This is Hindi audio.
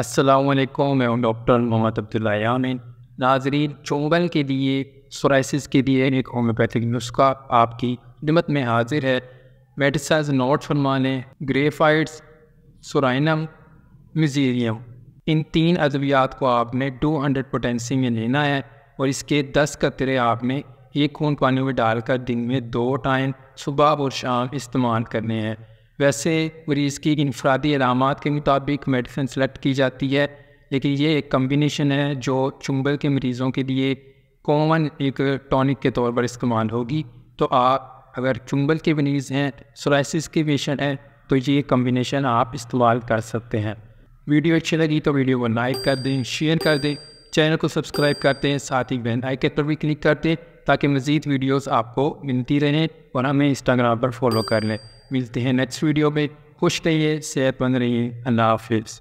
वालेकुम मैं डॉक्टर मोहम्मद अब्दुल्ला यामिन नाजरीन चोंगल के लिए सोराइसिस के लिए एक होम्योपैथिक नुस्खा आपकी खिदमत में हाजिर है मेडिसाइज नोट फरमाने ग्रेफाइड्स सोराइनम मिजीरियम इन तीन अद्वियात को आपने 200 हंड्रेड पोटेंसी में लेना है और इसके 10 कतरे आपने एक खून पानी में डालकर दिन में दो टाइम सुबह और शाम इस्तेमाल करने हैं वैसे मरीज़ की इनफरादी अलामत के मुताबिक मेडिसिन सेलेक्ट की जाती है लेकिन ये एक कम्बिनेशन है जो चुंबल के मरीज़ों के लिए कॉमन एक टॉनिक के तौर पर इस्तेमाल होगी तो आप अगर चुंबल के मरीज़ हैं सोराइसिस के पेशेंट हैं तो ये कम्बिनेशन आप इस्तेमाल कर सकते हैं वीडियो अच्छी लगी तो वीडियो को लाइक कर दें शेयर कर दें चैनल को सब्सक्राइब करते हैं साथ ही बेल आइकन पर भी क्लिक करते हैं ताकि मज़ीद वीडियोस आपको मिलती रहें और हमें इंस्टाग्राम पर फॉलो कर लें मिलते हैं नेक्स्ट वीडियो में खुश रहिए सेहतमंद रहिए अल्लाह हाफिज़